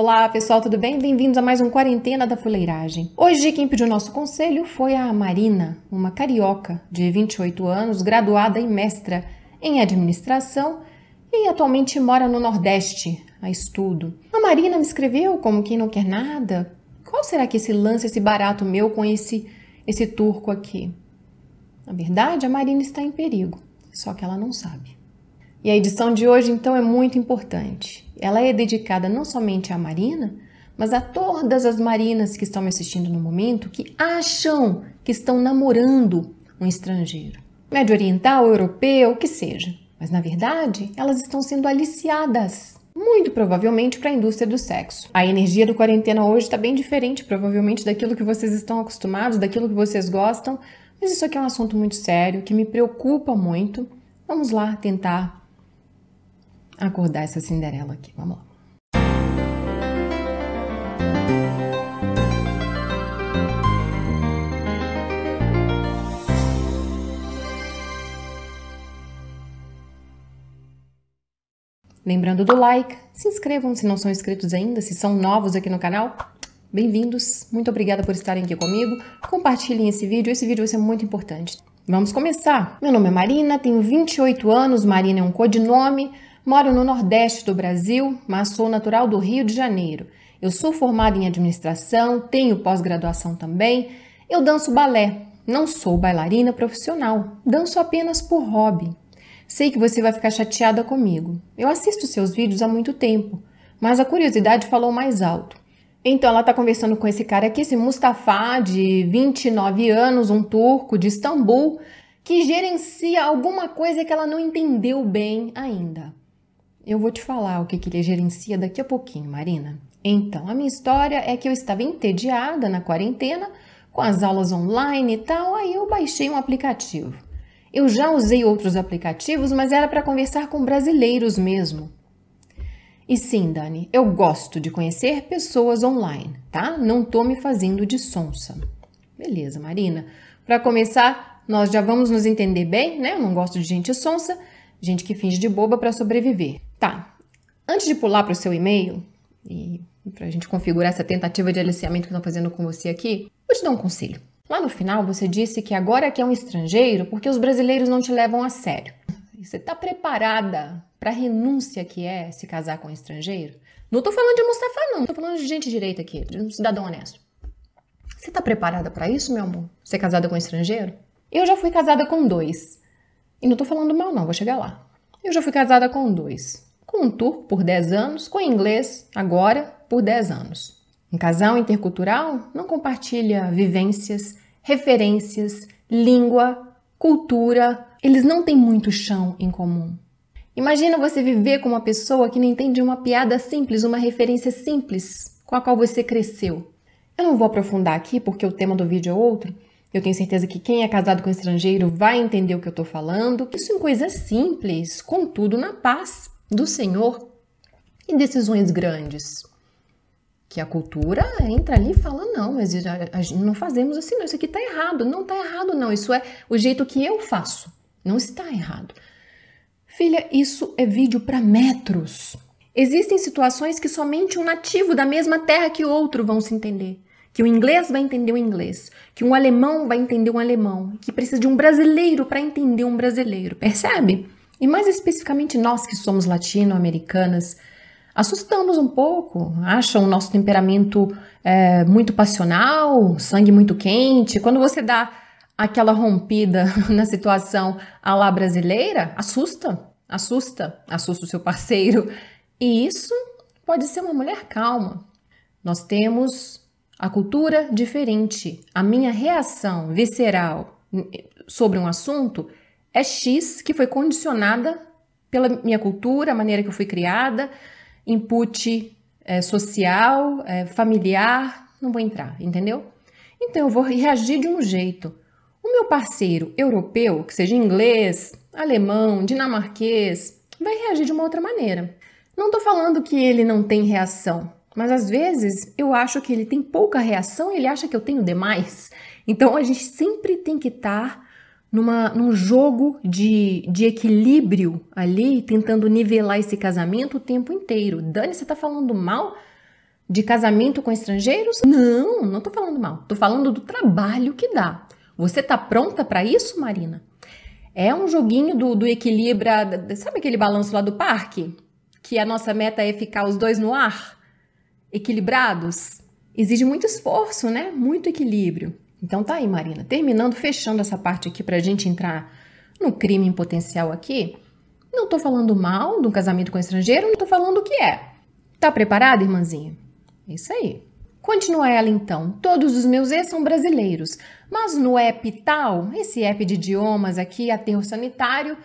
Olá, pessoal, tudo bem? Bem-vindos a mais um Quarentena da Fuleiragem. Hoje quem pediu nosso conselho foi a Marina, uma carioca de 28 anos, graduada e mestra em administração e atualmente mora no Nordeste a estudo. A Marina me escreveu como quem não quer nada. Qual será que esse lance, esse barato meu com esse esse turco aqui? Na verdade, a Marina está em perigo, só que ela não sabe. E a edição de hoje então é muito importante. Ela é dedicada não somente à Marina, mas a todas as Marinas que estão me assistindo no momento que acham que estão namorando um estrangeiro, médio oriental, europeu, o que seja. Mas na verdade, elas estão sendo aliciadas, muito provavelmente para a indústria do sexo. A energia do quarentena hoje está bem diferente, provavelmente, daquilo que vocês estão acostumados, daquilo que vocês gostam. Mas isso aqui é um assunto muito sério que me preocupa muito. Vamos lá tentar acordar essa Cinderela aqui. Vamos lá. Lembrando do like, se inscrevam se não são inscritos ainda, se são novos aqui no canal. Bem-vindos, muito obrigada por estarem aqui comigo. Compartilhem esse vídeo, esse vídeo vai ser muito importante. Vamos começar! Meu nome é Marina, tenho 28 anos, Marina é um codinome, Moro no Nordeste do Brasil, mas sou natural do Rio de Janeiro. Eu sou formada em administração, tenho pós-graduação também. Eu danço balé. Não sou bailarina profissional, danço apenas por hobby. Sei que você vai ficar chateada comigo. Eu assisto seus vídeos há muito tempo, mas a curiosidade falou mais alto. Então ela está conversando com esse cara aqui, esse Mustafa, de 29 anos, um turco de Istambul, que gerencia alguma coisa que ela não entendeu bem ainda. Eu vou te falar o que, que ele gerencia daqui a pouquinho, Marina. Então, a minha história é que eu estava entediada na quarentena, com as aulas online e tal, aí eu baixei um aplicativo. Eu já usei outros aplicativos, mas era para conversar com brasileiros mesmo. E sim, Dani, eu gosto de conhecer pessoas online, tá? Não tô me fazendo de sonsa. Beleza, Marina. Para começar, nós já vamos nos entender bem, né? Eu não gosto de gente sonsa, gente que finge de boba para sobreviver. Tá. Antes de pular para o seu e-mail e para a gente configurar essa tentativa de aliciamento que estão fazendo com você aqui, vou te dar um conselho. Lá no final você disse que agora é que é um estrangeiro porque os brasileiros não te levam a sério. Você está preparada para a renúncia que é se casar com um estrangeiro? Não estou falando de Mustafa, não. Estou falando de gente direita aqui, de um cidadão honesto. Você tá preparada para isso, meu amor? Ser casada com um estrangeiro? Eu já fui casada com dois. E não estou falando mal, não. Vou chegar lá. Eu já fui casada com dois com um turco por 10 anos, com inglês agora por 10 anos. Um casal intercultural não compartilha vivências, referências, língua, cultura, eles não têm muito chão em comum. Imagina você viver com uma pessoa que não entende uma piada simples, uma referência simples com a qual você cresceu. Eu não vou aprofundar aqui porque o tema do vídeo é outro. Eu tenho certeza que quem é casado com estrangeiro vai entender o que eu estou falando. Isso em coisas simples, contudo na paz, do Senhor e decisões grandes. Que a cultura entra ali e fala: não, mas não fazemos assim, não, isso aqui está errado. Não está errado, não, isso é o jeito que eu faço. Não está errado. Filha, isso é vídeo para metros. Existem situações que somente um nativo da mesma terra que outro vão se entender. Que o inglês vai entender o inglês, que um alemão vai entender um alemão, que precisa de um brasileiro para entender um brasileiro, percebe? e mais especificamente nós que somos latino-americanas, assustamos um pouco, acham o nosso temperamento é, muito passional, sangue muito quente. Quando você dá aquela rompida na situação à lá brasileira, assusta, assusta, assusta o seu parceiro. E isso pode ser uma mulher calma. Nós temos a cultura diferente. A minha reação visceral sobre um assunto é X que foi condicionada pela minha cultura, a maneira que eu fui criada, input é, social, é, familiar, não vou entrar, entendeu? Então eu vou reagir de um jeito. O meu parceiro europeu, que seja inglês, alemão, dinamarquês, vai reagir de uma outra maneira. Não estou falando que ele não tem reação, mas às vezes eu acho que ele tem pouca reação e ele acha que eu tenho demais. Então a gente sempre tem que estar tá numa, num jogo de, de equilíbrio ali, tentando nivelar esse casamento o tempo inteiro. Dani, você está falando mal de casamento com estrangeiros? Não, não estou falando mal. Estou falando do trabalho que dá. Você está pronta para isso, Marina? É um joguinho do, do equilíbrio Sabe aquele balanço lá do parque? Que a nossa meta é ficar os dois no ar? Equilibrados? Exige muito esforço, né? Muito equilíbrio. Então tá aí, Marina. Terminando, fechando essa parte aqui pra gente entrar no crime em potencial aqui. Não tô falando mal do casamento com estrangeiro, não tô falando o que é. Tá preparada, irmãzinha? É isso aí. Continua ela então. Todos os meus ex são brasileiros, mas no app tal, esse app de idiomas aqui, aterro sanitário.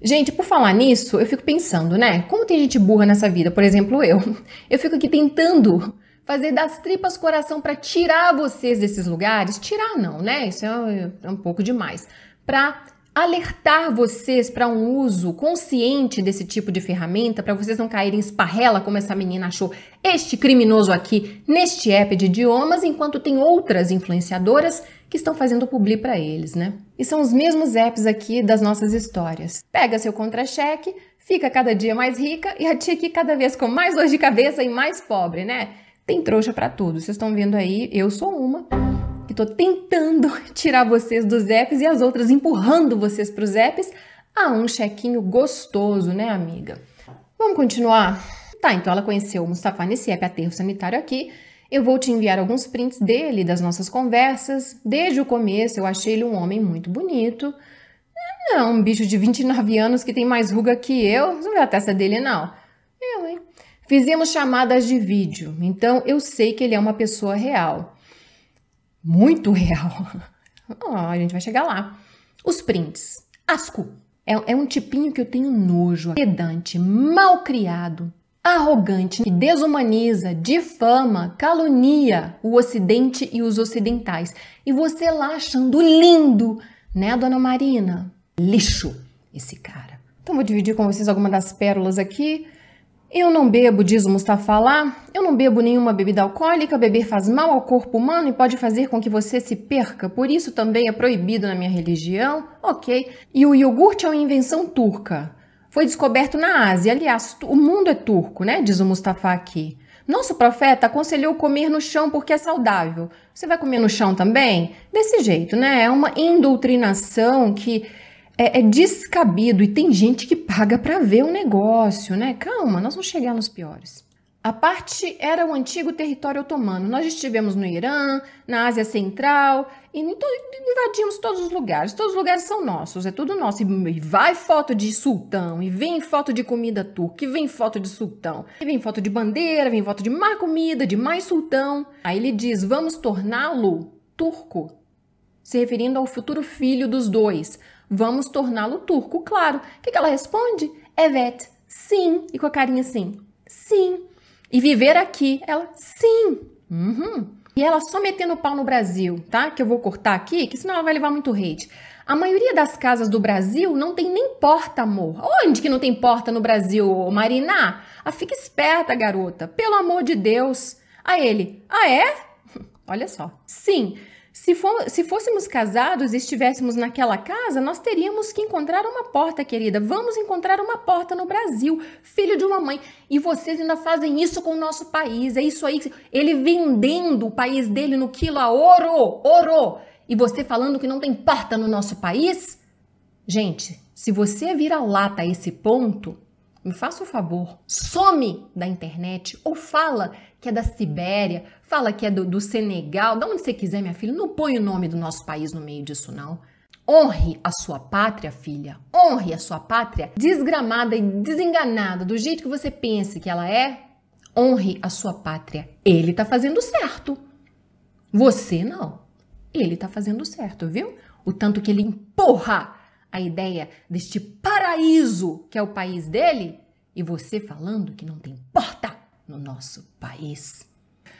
Gente, por falar nisso, eu fico pensando, né? Como tem gente burra nessa vida, por exemplo, eu. Eu fico aqui tentando fazer das tripas coração para tirar vocês desses lugares. Tirar não, né? Isso é um, é um pouco demais. Para alertar vocês para um uso consciente desse tipo de ferramenta, para vocês não caírem esparrela como essa menina achou este criminoso aqui neste app de idiomas, enquanto tem outras influenciadoras que estão fazendo publi para eles, né? E são os mesmos apps aqui das nossas histórias. Pega seu contra-cheque, fica cada dia mais rica e a tia aqui cada vez com mais dor de cabeça e mais pobre, né? Tem trouxa para tudo. Vocês estão vendo aí, eu sou uma que tô tentando tirar vocês dos apps e as outras empurrando vocês para os apps a ah, um chequinho gostoso, né, amiga? Vamos continuar? Tá, então ela conheceu o Mustafa nesse app aterro sanitário aqui. Eu vou te enviar alguns prints dele, das nossas conversas. Desde o começo eu achei ele um homem muito bonito. É, não, um bicho de 29 anos que tem mais ruga que eu. Não é a testa dele, não. Fizemos chamadas de vídeo, então eu sei que ele é uma pessoa real. Muito real. Oh, a gente vai chegar lá. Os prints. Asco. É, é um tipinho que eu tenho nojo, pedante, mal criado, arrogante, que desumaniza, difama, calunia o Ocidente e os ocidentais. E você lá achando lindo, né, dona Marina? Lixo esse cara. Então vou dividir com vocês algumas das pérolas aqui. Eu não bebo, diz o Mustafa lá. Eu não bebo nenhuma bebida alcoólica. Beber faz mal ao corpo humano e pode fazer com que você se perca. Por isso também é proibido na minha religião. Ok. E o iogurte é uma invenção turca. Foi descoberto na Ásia. Aliás, o mundo é turco, né? Diz o Mustafa aqui. Nosso profeta aconselhou comer no chão porque é saudável. Você vai comer no chão também? Desse jeito, né? É uma indoutrinação que é, é descabido e tem gente que paga para ver o negócio, né? Calma, nós vamos chegar nos piores. A parte era o antigo território otomano. Nós estivemos no Irã, na Ásia Central, e invadimos todos os lugares. Todos os lugares são nossos, é tudo nosso. E vai foto de sultão, e vem foto de comida turca, e vem foto de sultão, e vem foto de bandeira, vem foto de má comida, de mais sultão. Aí ele diz: vamos torná-lo turco, se referindo ao futuro filho dos dois. Vamos torná-lo turco, claro. O que, que ela responde? Evet, sim. E com a carinha assim, sim. E viver aqui, ela, sim. Uhum. E ela só metendo o pau no Brasil, tá? Que eu vou cortar aqui, que senão ela vai levar muito hate. A maioria das casas do Brasil não tem nem porta, amor. Onde que não tem porta no Brasil, Marina? Ah, fica esperta, garota. Pelo amor de Deus. A ele, ah é? Olha só. Sim. Se, for, se fôssemos casados e estivéssemos naquela casa, nós teríamos que encontrar uma porta, querida. Vamos encontrar uma porta no Brasil, filho de uma mãe. E vocês ainda fazem isso com o nosso país. É isso aí. Ele vendendo o país dele no quilo a ouro, ouro. E você falando que não tem porta no nosso país? Gente, se você vira lata a esse ponto, me faça o favor, some da internet ou fala que é da Sibéria fala que é do, do Senegal, de onde você quiser, minha filha. Não põe o nome do nosso país no meio disso, não. Honre a sua pátria, filha. Honre a sua pátria desgramada e desenganada, do jeito que você pensa que ela é. Honre a sua pátria. Ele tá fazendo certo. Você não. Ele tá fazendo certo, viu? O tanto que ele empurra a ideia deste paraíso que é o país dele e você falando que não tem porta no nosso país.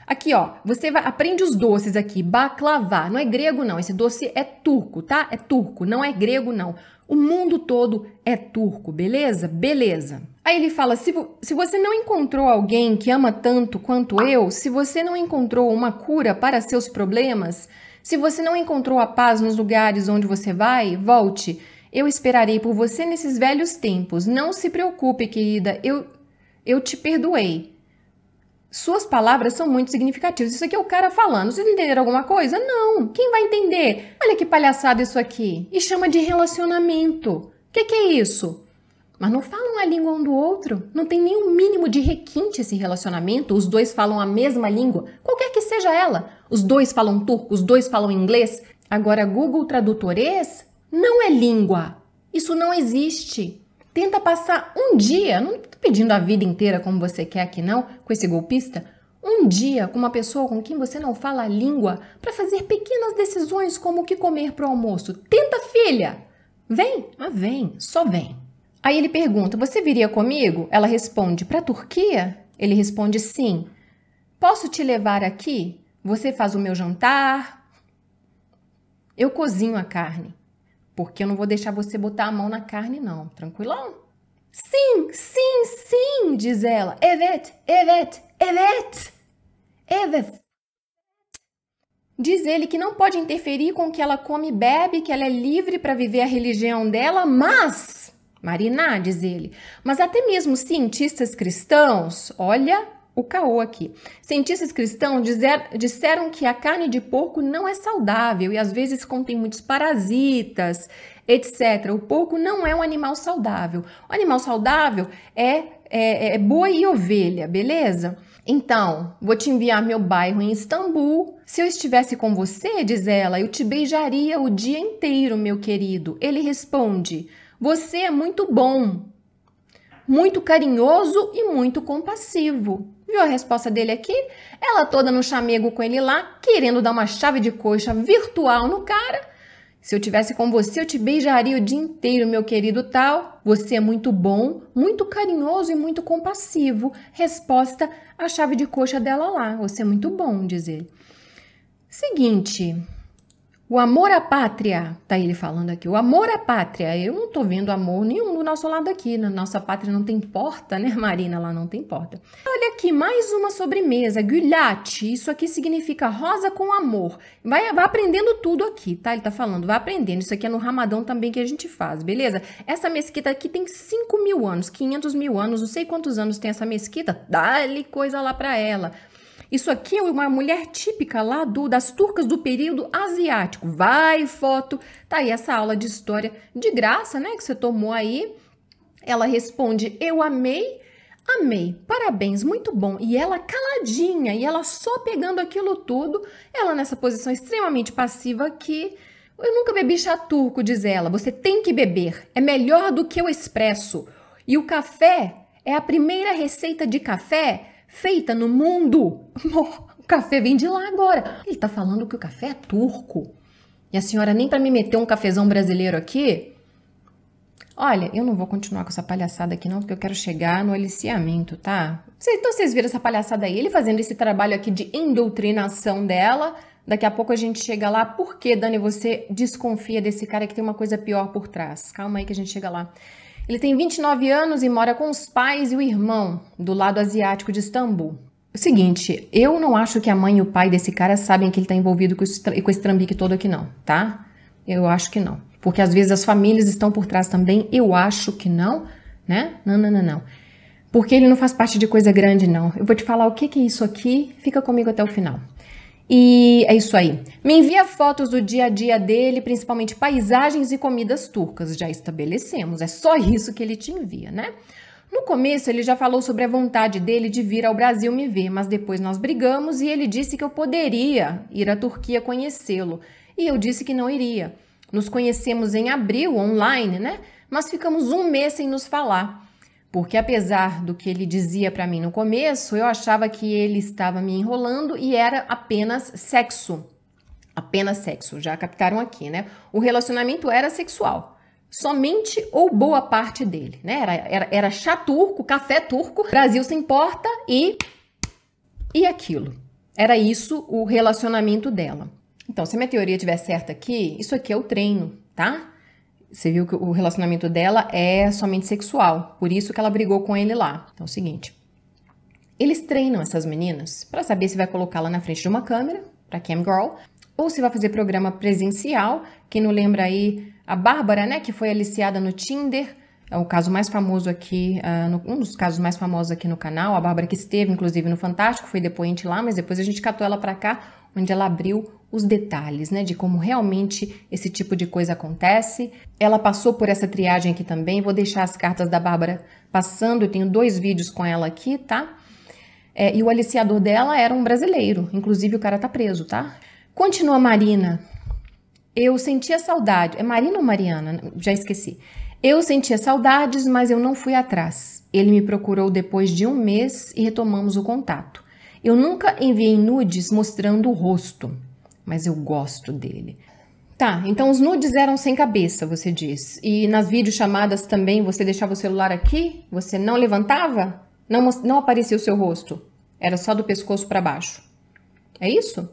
Aqui, ó, você vai, aprende os doces aqui. Baklava, não é grego não, esse doce é turco, tá? É turco, não é grego não. O mundo todo é turco, beleza? Beleza. Aí ele fala: se, vo se você não encontrou alguém que ama tanto quanto eu, se você não encontrou uma cura para seus problemas, se você não encontrou a paz nos lugares onde você vai, volte. Eu esperarei por você nesses velhos tempos. Não se preocupe, querida, eu, eu te perdoei. Suas palavras são muito significativas. Isso aqui é o cara falando. Vocês entenderam alguma coisa? Não. Quem vai entender? Olha que palhaçada isso aqui. E chama de relacionamento. O que, que é isso? Mas não falam a língua um do outro. Não tem nenhum mínimo de requinte esse relacionamento. Os dois falam a mesma língua, qualquer que seja ela. Os dois falam turco, os dois falam inglês. Agora, Google Tradutores não é língua. Isso não existe. Tenta passar um dia, não tô pedindo a vida inteira como você quer aqui não, com esse golpista, um dia com uma pessoa com quem você não fala a língua para fazer pequenas decisões como o que comer para o almoço. Tenta, filha! Vem? mas ah, vem, só vem. Aí ele pergunta: Você viria comigo? Ela responde: Para a Turquia? Ele responde: Sim. Posso te levar aqui? Você faz o meu jantar? Eu cozinho a carne. Porque eu não vou deixar você botar a mão na carne, não. Tranquilão? Sim, sim, sim, diz ela. Evet, evet, evet. Evet. Diz ele que não pode interferir com o que ela come e bebe, que ela é livre para viver a religião dela, mas Mariná, diz ele, mas até mesmo cientistas cristãos, olha, o caô aqui. Cientistas cristãos dizer, disseram que a carne de porco não é saudável e às vezes contém muitos parasitas, etc. O porco não é um animal saudável. O animal saudável é, é, é boi e ovelha, beleza? Então, vou te enviar meu bairro em Istambul. Se eu estivesse com você, diz ela, eu te beijaria o dia inteiro, meu querido. Ele responde: Você é muito bom, muito carinhoso e muito compassivo. Viu a resposta dele aqui? Ela toda no chamego com ele lá, querendo dar uma chave de coxa virtual no cara. Se eu tivesse com você, eu te beijaria o dia inteiro, meu querido tal. Você é muito bom, muito carinhoso e muito compassivo. Resposta a chave de coxa dela lá. Você é muito bom, diz ele. Seguinte, o amor à pátria, tá ele falando aqui, o amor à pátria. Eu não tô vendo amor nenhum do nosso lado aqui. Na né? nossa pátria não tem porta, né, Marina? Lá não tem porta. Olha aqui, mais uma sobremesa, guilhate. Isso aqui significa rosa com amor. Vai, vai aprendendo tudo aqui, tá? Ele tá falando, vai aprendendo. Isso aqui é no ramadão também que a gente faz, beleza? Essa mesquita aqui tem 5 mil anos, 500 mil anos, não sei quantos anos tem essa mesquita. Dá-lhe coisa lá pra ela. Isso aqui é uma mulher típica lá do, das turcas do período asiático. Vai foto. Tá aí essa aula de história de graça, né, que você tomou aí. Ela responde: "Eu amei". Amei, parabéns, muito bom. E ela caladinha, e ela só pegando aquilo tudo, ela nessa posição extremamente passiva aqui. Eu nunca bebi chá turco, diz ela. Você tem que beber, é melhor do que o expresso. E o café é a primeira receita de café feita no mundo. O café vem de lá agora. Ele tá falando que o café é turco. E a senhora nem para me meter um cafezão brasileiro aqui? Olha, eu não vou continuar com essa palhaçada aqui não, porque eu quero chegar no aliciamento, tá? Então vocês viram essa palhaçada aí, ele fazendo esse trabalho aqui de indoutrinação dela. Daqui a pouco a gente chega lá. Por que, Dani, você desconfia desse cara que tem uma coisa pior por trás? Calma aí que a gente chega lá. Ele tem 29 anos e mora com os pais e o irmão, do lado asiático de Istambul. O seguinte, eu não acho que a mãe e o pai desse cara sabem que ele está envolvido com esse trambique todo aqui, não, tá? Eu acho que não. Porque às vezes as famílias estão por trás também, eu acho que não, né? Não, não, não, não. Porque ele não faz parte de coisa grande, não. Eu vou te falar o que, que é isso aqui, fica comigo até o final. E é isso aí. Me envia fotos do dia a dia dele, principalmente paisagens e comidas turcas. Já estabelecemos, é só isso que ele te envia, né? No começo, ele já falou sobre a vontade dele de vir ao Brasil me ver, mas depois nós brigamos e ele disse que eu poderia ir à Turquia conhecê-lo. E eu disse que não iria. Nos conhecemos em abril, online, né? Mas ficamos um mês sem nos falar. Porque apesar do que ele dizia para mim no começo, eu achava que ele estava me enrolando e era apenas sexo. Apenas sexo, já captaram aqui, né? O relacionamento era sexual somente ou boa parte dele, né? Era, era, era chá turco, café turco, Brasil sem porta e e aquilo. Era isso o relacionamento dela. Então, se a minha teoria tiver certa aqui, isso aqui é o treino, tá? Você viu que o relacionamento dela é somente sexual, por isso que ela brigou com ele lá. Então é o seguinte, eles treinam essas meninas para saber se vai colocá-la na frente de uma câmera, para cam girl, ou se vai fazer programa presencial. Quem não lembra aí a Bárbara, né, que foi aliciada no Tinder, é o caso mais famoso aqui, uh, no, um dos casos mais famosos aqui no canal. A Bárbara que esteve, inclusive, no Fantástico, foi depoente lá, mas depois a gente catou ela para cá onde ela abriu os detalhes, né, de como realmente esse tipo de coisa acontece. Ela passou por essa triagem aqui também, vou deixar as cartas da Bárbara passando, eu tenho dois vídeos com ela aqui, tá? É, e o aliciador dela era um brasileiro, inclusive o cara tá preso, tá? Continua Marina. Eu sentia saudade. É Marina ou Mariana? Já esqueci. Eu sentia saudades, mas eu não fui atrás. Ele me procurou depois de um mês e retomamos o contato. Eu nunca enviei nudes mostrando o rosto, mas eu gosto dele. Tá, então os nudes eram sem cabeça, você diz. E nas videochamadas também você deixava o celular aqui? Você não levantava? Não, não aparecia o seu rosto? Era só do pescoço para baixo. É isso?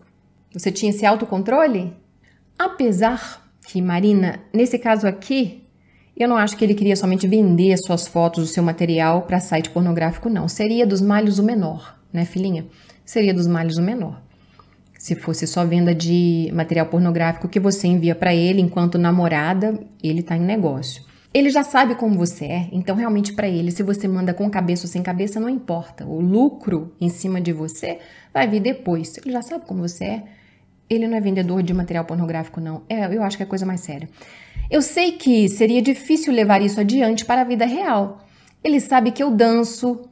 Você tinha esse autocontrole? Apesar que, Marina, nesse caso aqui, eu não acho que ele queria somente vender suas fotos, o seu material para site pornográfico, não. Seria dos malhos o menor né, filhinha? Seria dos males o menor. Se fosse só venda de material pornográfico que você envia para ele enquanto namorada, ele tá em negócio. Ele já sabe como você é, então realmente para ele, se você manda com cabeça ou sem cabeça, não importa. O lucro em cima de você vai vir depois. Ele já sabe como você é. Ele não é vendedor de material pornográfico, não. É, eu acho que é coisa mais séria. Eu sei que seria difícil levar isso adiante para a vida real. Ele sabe que eu danço,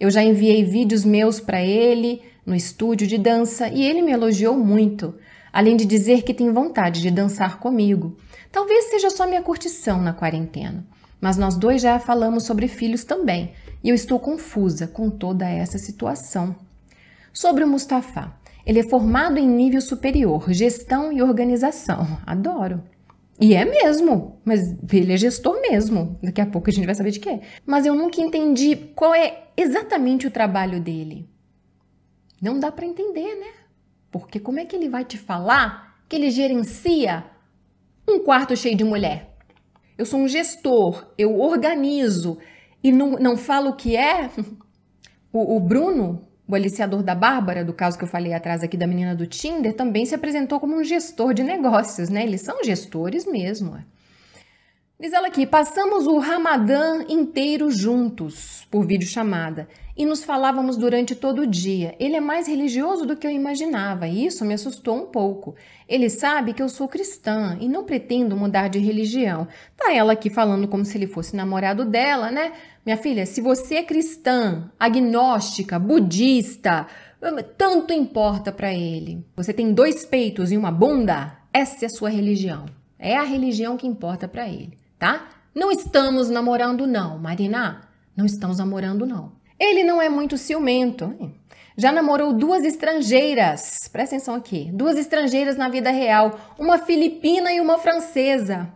eu já enviei vídeos meus para ele no estúdio de dança e ele me elogiou muito, além de dizer que tem vontade de dançar comigo. Talvez seja só minha curtição na quarentena, mas nós dois já falamos sobre filhos também e eu estou confusa com toda essa situação. Sobre o Mustafa, ele é formado em nível superior, gestão e organização. Adoro! E é mesmo, mas ele é gestor mesmo. Daqui a pouco a gente vai saber de quê. Mas eu nunca entendi qual é exatamente o trabalho dele. Não dá para entender, né? Porque como é que ele vai te falar que ele gerencia um quarto cheio de mulher? Eu sou um gestor, eu organizo e não, não falo o que é? O, o Bruno, o aliciador da Bárbara, do caso que eu falei atrás aqui da menina do Tinder, também se apresentou como um gestor de negócios, né? Eles são gestores mesmo. É. Diz ela aqui: passamos o Ramadã inteiro juntos, por videochamada, e nos falávamos durante todo o dia. Ele é mais religioso do que eu imaginava, e isso me assustou um pouco. Ele sabe que eu sou cristã e não pretendo mudar de religião. Tá ela aqui falando como se ele fosse namorado dela, né? Minha filha, se você é cristã, agnóstica, budista, tanto importa para ele. Você tem dois peitos e uma bunda? Essa é a sua religião. É a religião que importa para ele tá? Não estamos namorando, não, Marina. Não estamos namorando, não. Ele não é muito ciumento. Já namorou duas estrangeiras. Presta atenção aqui. Duas estrangeiras na vida real. Uma filipina e uma francesa.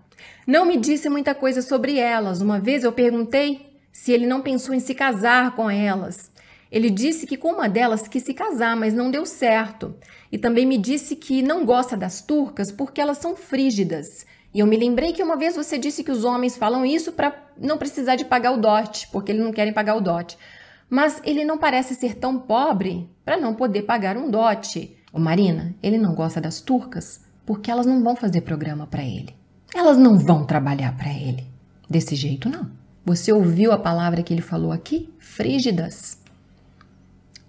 Não me disse muita coisa sobre elas. Uma vez eu perguntei se ele não pensou em se casar com elas. Ele disse que com uma delas quis se casar, mas não deu certo. E também me disse que não gosta das turcas porque elas são frígidas e eu me lembrei que uma vez você disse que os homens falam isso para não precisar de pagar o dote, porque eles não querem pagar o dote. Mas ele não parece ser tão pobre para não poder pagar um dote. O Marina, ele não gosta das turcas porque elas não vão fazer programa para ele. Elas não vão trabalhar para ele. Desse jeito não. Você ouviu a palavra que ele falou aqui? Frígidas.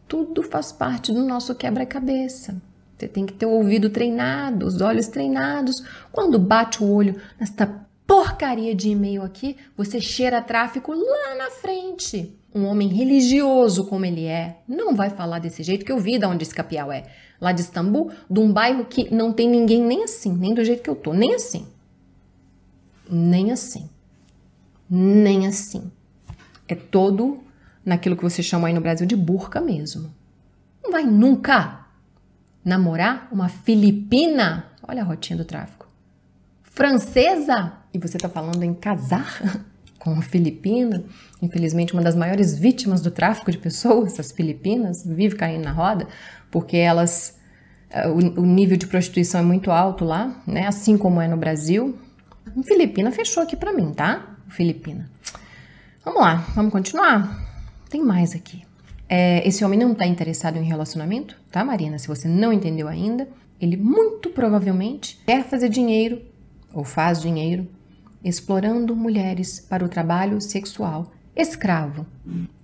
Tudo faz parte do nosso quebra-cabeça. Você tem que ter o ouvido treinado, os olhos treinados. Quando bate o olho nesta porcaria de e-mail aqui, você cheira tráfico lá na frente. Um homem religioso como ele é, não vai falar desse jeito que eu vi de onde esse capial é. Lá de Istambul, de um bairro que não tem ninguém nem assim, nem do jeito que eu tô, nem assim. Nem assim. Nem assim. É todo naquilo que você chama aí no Brasil de burca mesmo. Não vai nunca namorar uma filipina, olha a rotinha do tráfico, francesa, e você está falando em casar com uma filipina, infelizmente uma das maiores vítimas do tráfico de pessoas, as filipinas, vive caindo na roda, porque elas, eh, o, nível de prostituição é muito alto lá, né, assim como é no Brasil. filipina fechou aqui para mim, tá? Filipina. Vamos lá, vamos continuar? Tem mais aqui. É, esse homem não está interessado em relacionamento, tá, Marina? Se você não entendeu ainda, ele muito provavelmente quer fazer dinheiro ou faz dinheiro explorando mulheres para o trabalho sexual escravo.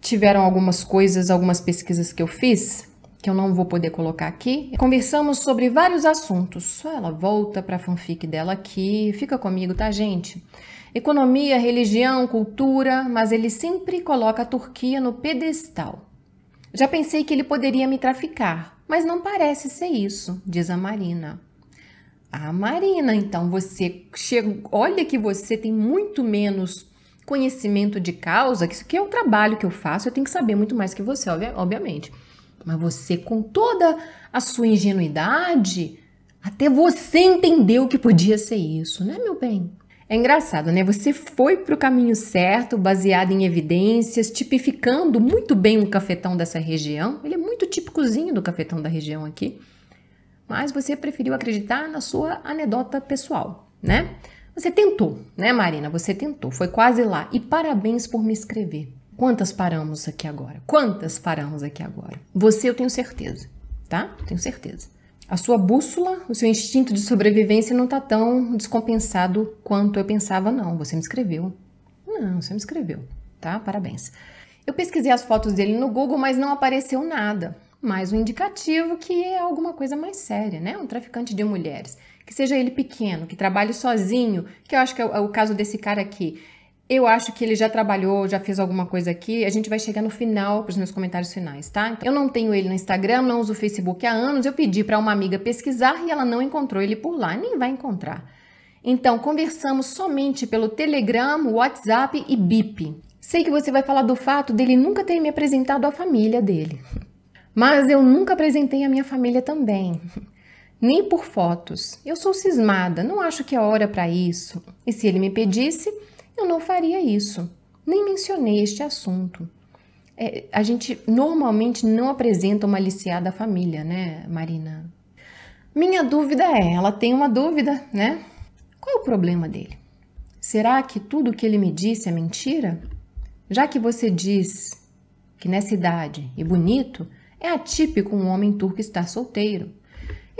Tiveram algumas coisas, algumas pesquisas que eu fiz que eu não vou poder colocar aqui. Conversamos sobre vários assuntos. Só ela volta para a fanfic dela aqui. Fica comigo, tá, gente? Economia, religião, cultura, mas ele sempre coloca a Turquia no pedestal. Já pensei que ele poderia me traficar, mas não parece ser isso, diz a Marina. Ah, Marina, então você chegou. Olha que você tem muito menos conhecimento de causa, que isso aqui é o trabalho que eu faço, eu tenho que saber muito mais que você, obviamente. Mas você, com toda a sua ingenuidade, até você entendeu que podia ser isso, né, meu bem? É engraçado, né? Você foi para o caminho certo, baseado em evidências, tipificando muito bem o cafetão dessa região. Ele é muito típicozinho do cafetão da região aqui. Mas você preferiu acreditar na sua anedota pessoal, né? Você tentou, né, Marina? Você tentou, foi quase lá. E parabéns por me escrever. Quantas paramos aqui agora? Quantas paramos aqui agora? Você, eu tenho certeza, tá? tenho certeza. A sua bússola, o seu instinto de sobrevivência não está tão descompensado quanto eu pensava, não. Você me escreveu. Não, você me escreveu, tá? Parabéns. Eu pesquisei as fotos dele no Google, mas não apareceu nada. Mais um indicativo que é alguma coisa mais séria, né? Um traficante de mulheres. Que seja ele pequeno, que trabalhe sozinho, que eu acho que é o é caso desse cara aqui. Eu acho que ele já trabalhou, já fez alguma coisa aqui. A gente vai chegar no final para os meus comentários finais, tá? Então, eu não tenho ele no Instagram, não uso o Facebook há anos. Eu pedi para uma amiga pesquisar e ela não encontrou ele por lá, nem vai encontrar. Então, conversamos somente pelo Telegram, WhatsApp e Bip. Sei que você vai falar do fato dele nunca ter me apresentado à família dele. Mas eu nunca apresentei a minha família também nem por fotos. Eu sou cismada, não acho que é hora para isso. E se ele me pedisse, eu não faria isso, nem mencionei este assunto. É, a gente normalmente não apresenta uma aliciada à família, né, Marina? Minha dúvida é: ela tem uma dúvida, né? Qual é o problema dele? Será que tudo o que ele me disse é mentira? Já que você diz que nessa idade e bonito, é atípico um homem turco estar solteiro.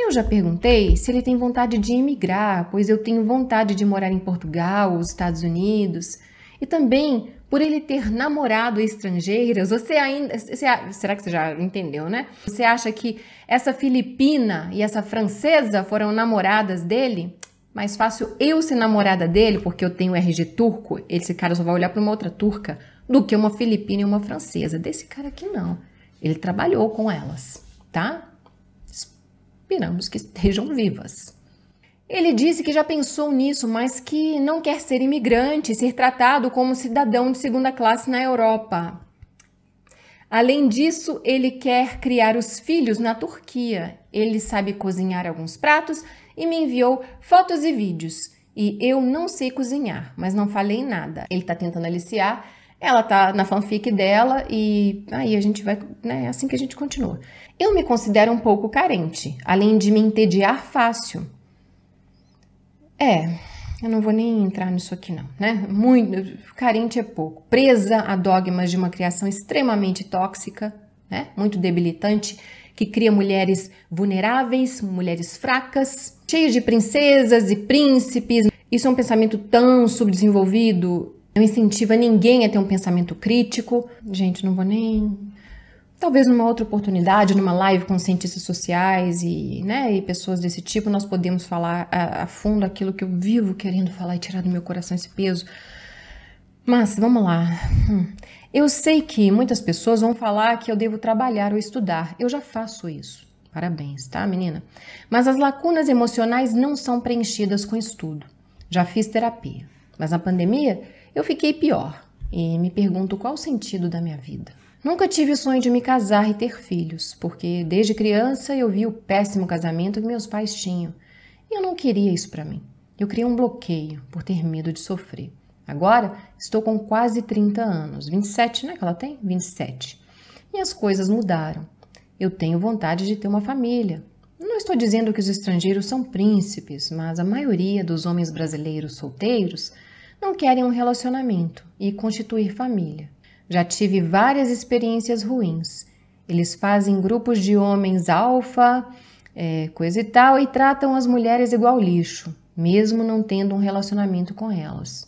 Eu já perguntei se ele tem vontade de emigrar, pois eu tenho vontade de morar em Portugal ou Estados Unidos. E também, por ele ter namorado estrangeiras, você ainda. Você, será que você já entendeu, né? Você acha que essa filipina e essa francesa foram namoradas dele? Mais fácil eu ser namorada dele, porque eu tenho RG turco, esse cara só vai olhar para uma outra turca, do que uma filipina e uma francesa. Desse cara aqui não. Ele trabalhou com elas, tá? Esperamos que estejam vivas. Ele disse que já pensou nisso, mas que não quer ser imigrante e ser tratado como cidadão de segunda classe na Europa. Além disso, ele quer criar os filhos na Turquia. Ele sabe cozinhar alguns pratos e me enviou fotos e vídeos. E eu não sei cozinhar, mas não falei nada. Ele está tentando aliciar ela tá na fanfic dela e aí a gente vai, né, é assim que a gente continua. Eu me considero um pouco carente, além de me entediar fácil. É, eu não vou nem entrar nisso aqui não, né? Muito carente é pouco. Presa a dogmas de uma criação extremamente tóxica, né? Muito debilitante, que cria mulheres vulneráveis, mulheres fracas, cheias de princesas e príncipes. Isso é um pensamento tão subdesenvolvido não incentiva ninguém a ter um pensamento crítico. Gente, não vou nem. Talvez numa outra oportunidade, numa live com cientistas sociais e, né, e pessoas desse tipo, nós podemos falar a, a fundo aquilo que eu vivo querendo falar e tirar do meu coração esse peso. Mas vamos lá. Hum. Eu sei que muitas pessoas vão falar que eu devo trabalhar ou estudar. Eu já faço isso. Parabéns, tá, menina? Mas as lacunas emocionais não são preenchidas com estudo. Já fiz terapia, mas na pandemia eu fiquei pior e me pergunto qual o sentido da minha vida. Nunca tive o sonho de me casar e ter filhos, porque desde criança eu vi o péssimo casamento que meus pais tinham. E eu não queria isso para mim. Eu criei um bloqueio por ter medo de sofrer. Agora estou com quase 30 anos, 27, né? Que ela tem? 27. E as coisas mudaram. Eu tenho vontade de ter uma família. Não estou dizendo que os estrangeiros são príncipes, mas a maioria dos homens brasileiros solteiros não querem um relacionamento e constituir família. Já tive várias experiências ruins. Eles fazem grupos de homens alfa, é, coisa e tal, e tratam as mulheres igual lixo, mesmo não tendo um relacionamento com elas.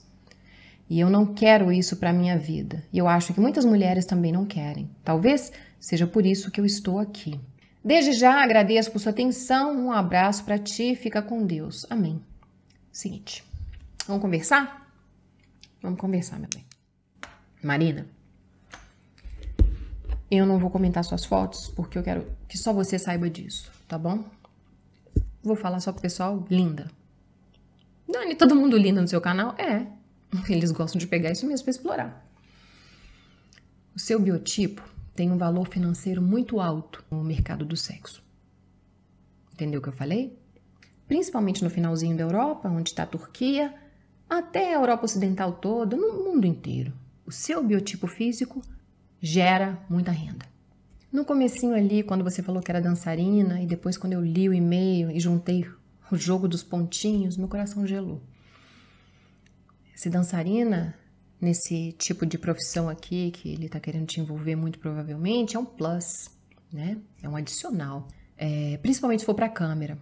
E eu não quero isso para minha vida. E eu acho que muitas mulheres também não querem. Talvez seja por isso que eu estou aqui. Desde já agradeço por sua atenção, um abraço para ti, fica com Deus. Amém. Seguinte, vamos conversar? Vamos conversar, meu bem. Marina, eu não vou comentar suas fotos porque eu quero que só você saiba disso, tá bom? Vou falar só pro pessoal linda. Dani, todo mundo linda no seu canal? É. Eles gostam de pegar isso mesmo pra explorar. O seu biotipo tem um valor financeiro muito alto no mercado do sexo. Entendeu o que eu falei? Principalmente no finalzinho da Europa, onde está a Turquia, até a Europa Ocidental toda, no mundo inteiro. O seu biotipo físico gera muita renda. No comecinho ali, quando você falou que era dançarina, e depois quando eu li o e-mail e juntei o jogo dos pontinhos, meu coração gelou. Se dançarina, nesse tipo de profissão aqui, que ele está querendo te envolver muito provavelmente, é um plus, né? É um adicional. É, principalmente se for para a câmera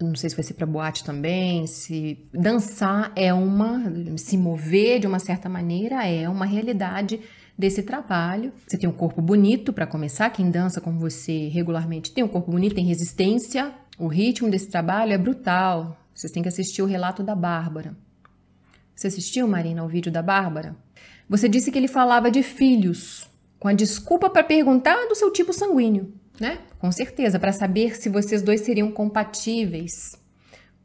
não sei se vai ser para boate também, se dançar é uma, se mover de uma certa maneira é uma realidade desse trabalho. Você tem um corpo bonito para começar, quem dança com você regularmente tem um corpo bonito, tem resistência. O ritmo desse trabalho é brutal. Vocês têm que assistir o relato da Bárbara. Você assistiu, Marina, o vídeo da Bárbara? Você disse que ele falava de filhos, com a desculpa para perguntar do seu tipo sanguíneo né? Com certeza, para saber se vocês dois seriam compatíveis.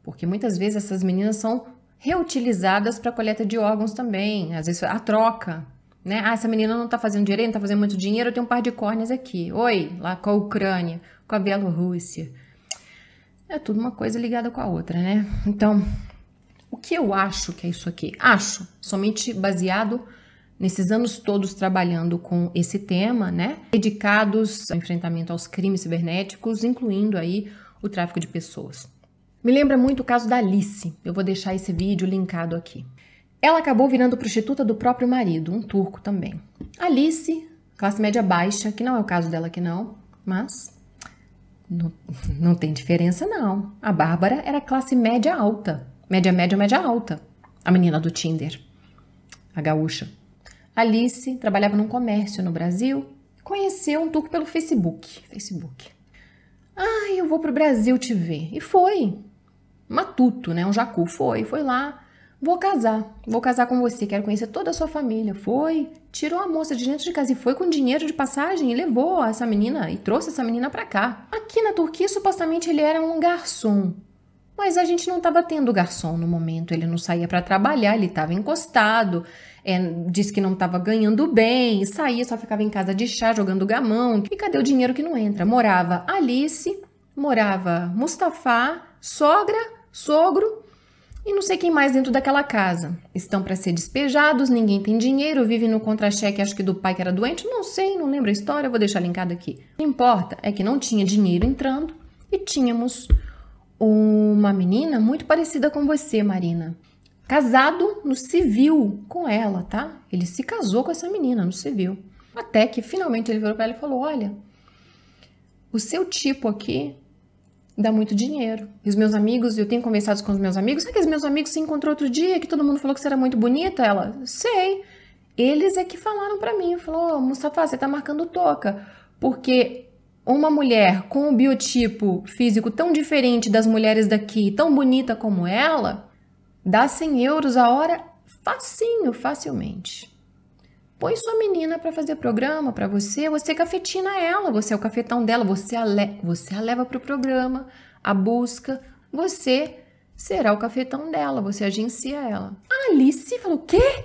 Porque muitas vezes essas meninas são reutilizadas para coleta de órgãos também, às vezes a troca, né? Ah, essa menina não está fazendo direito, não tá fazendo muito dinheiro, eu tenho um par de córneas aqui. Oi, lá com a Ucrânia, com a Bielorrússia. É tudo uma coisa ligada com a outra, né? Então, o que eu acho que é isso aqui? Acho, somente baseado nesses anos todos trabalhando com esse tema, né? Dedicados ao enfrentamento aos crimes cibernéticos, incluindo aí o tráfico de pessoas. Me lembra muito o caso da Alice. Eu vou deixar esse vídeo linkado aqui. Ela acabou virando prostituta do próprio marido, um turco também. Alice, classe média baixa, que não é o caso dela aqui não, mas não, não tem diferença não. A Bárbara era classe média alta, média média média alta. A menina do Tinder, a gaúcha. Alice trabalhava num comércio no Brasil e conheceu um turco pelo Facebook. Facebook. Ah, eu vou pro Brasil te ver. E foi. Matuto, né? Um jacu. Foi, foi lá. Vou casar, vou casar com você, quero conhecer toda a sua família. Foi, tirou a moça de dentro de casa e foi com dinheiro de passagem e levou essa menina e trouxe essa menina para cá. Aqui na Turquia, supostamente ele era um garçom. Mas a gente não estava tá tendo garçom no momento, ele não saía para trabalhar, ele estava encostado, é, disse que não estava ganhando bem, saía, só ficava em casa de chá jogando gamão. E cadê o dinheiro que não entra? Morava Alice, morava Mustafá, sogra, sogro e não sei quem mais dentro daquela casa. Estão para ser despejados, ninguém tem dinheiro, vive no contra-cheque, acho que do pai que era doente, não sei, não lembro a história, vou deixar linkado aqui. O que importa é que não tinha dinheiro entrando e tínhamos uma menina muito parecida com você, Marina casado no civil com ela, tá? Ele se casou com essa menina no civil. Até que finalmente ele virou para ela e falou: Olha, o seu tipo aqui dá muito dinheiro. E os meus amigos, eu tenho conversado com os meus amigos, sabe que os meus amigos se encontrou outro dia, que todo mundo falou que você era muito bonita? Ela, sei. Eles é que falaram para mim, falou, oh, Mustafa, você tá marcando toca, porque uma mulher com o um biotipo físico tão diferente das mulheres daqui, tão bonita como ela, Dá 100 euros a hora facinho, facilmente. Põe sua menina para fazer programa para você, você cafetina ela, você é o cafetão dela, você a, le você a leva para o programa, a busca, você será o cafetão dela, você agencia ela. A Alice falou, o quê?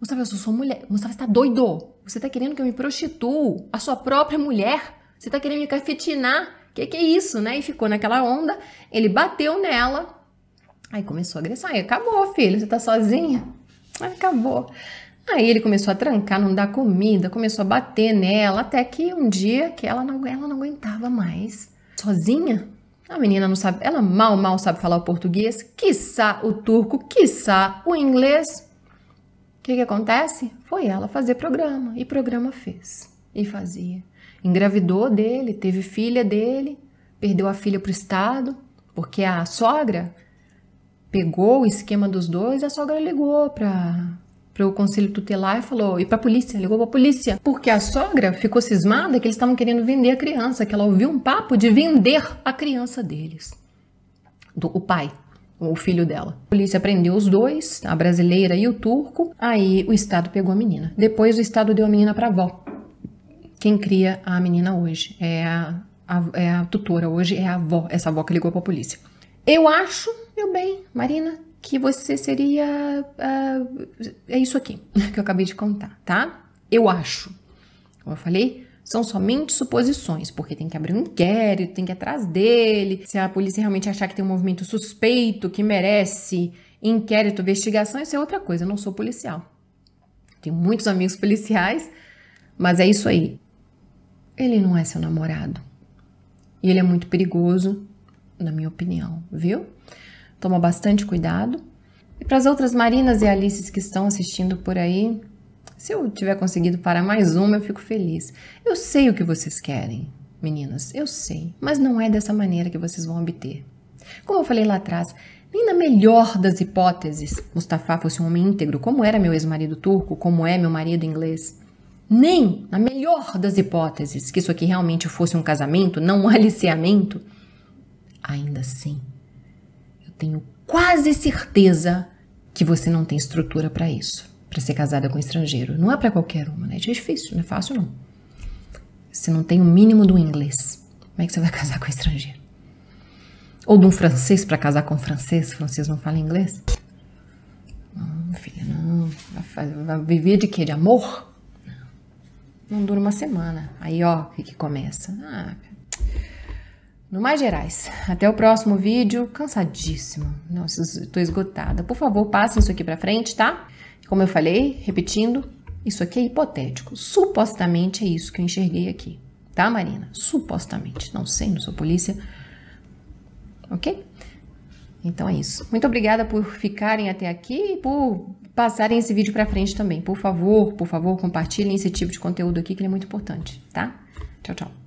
Mustafa, eu sou sua mulher. Mustafa, você tá doido? Você tá querendo que eu me prostituo? A sua própria mulher? Você tá querendo me cafetinar? Que que é isso, né? E ficou naquela onda, ele bateu nela, Aí começou a agressão. Aí acabou, filho, você tá sozinha? Acabou. Aí ele começou a trancar, não dar comida, começou a bater nela, até que um dia que ela não, ela não aguentava mais. Sozinha? A menina não sabe, ela mal, mal sabe falar o português, quiçá o turco, quiçá o inglês. O que, que acontece? Foi ela fazer programa, e programa fez, e fazia. Engravidou dele, teve filha dele, perdeu a filha para o Estado, porque a sogra pegou o esquema dos dois, a sogra ligou para para o conselho tutelar e falou, e para a polícia, ligou para a polícia, porque a sogra ficou cismada que eles estavam querendo vender a criança, que ela ouviu um papo de vender a criança deles. Do, o pai, o filho dela. A polícia prendeu os dois, a brasileira e o turco. Aí o Estado pegou a menina. Depois o Estado deu a menina para a avó. Quem cria a menina hoje é a, a, é a tutora, hoje é a avó, essa avó que ligou para a polícia. Eu acho, meu bem, Marina, que você seria. Uh, é isso aqui que eu acabei de contar, tá? Eu acho. Como eu falei, são somente suposições, porque tem que abrir um inquérito, tem que ir atrás dele. Se a polícia realmente achar que tem um movimento suspeito, que merece inquérito, investigação, isso é outra coisa. Eu não sou policial. Tenho muitos amigos policiais, mas é isso aí. Ele não é seu namorado. E ele é muito perigoso na minha opinião, viu? Toma bastante cuidado. E para as outras Marinas e Alices que estão assistindo por aí, se eu tiver conseguido parar mais uma, eu fico feliz. Eu sei o que vocês querem, meninas, eu sei, mas não é dessa maneira que vocês vão obter. Como eu falei lá atrás, nem na melhor das hipóteses Mustafa fosse um homem íntegro, como era meu ex-marido turco, como é meu marido inglês. Nem na melhor das hipóteses que isso aqui realmente fosse um casamento, não um aliciamento ainda assim, eu tenho quase certeza que você não tem estrutura para isso, para ser casada com um estrangeiro. Não é para qualquer uma, né? É difícil, não é fácil não. Você não tem o mínimo do inglês. Como é que você vai casar com um estrangeiro? Ou de um francês para casar com um francês? O francês não fala inglês? Não, filha, não. Vai, viver de quê? De amor? Não. não dura uma semana. Aí, ó, o que, que começa? Ah, no mais gerais, até o próximo vídeo. Cansadíssimo. Nossa, estou esgotada. Por favor, passem isso aqui para frente, tá? Como eu falei, repetindo, isso aqui é hipotético. Supostamente é isso que eu enxerguei aqui, tá, Marina? Supostamente. Não sei, não sou polícia. Ok? Então é isso. Muito obrigada por ficarem até aqui e por passarem esse vídeo para frente também. Por favor, por favor, compartilhem esse tipo de conteúdo aqui que ele é muito importante, tá? Tchau, tchau.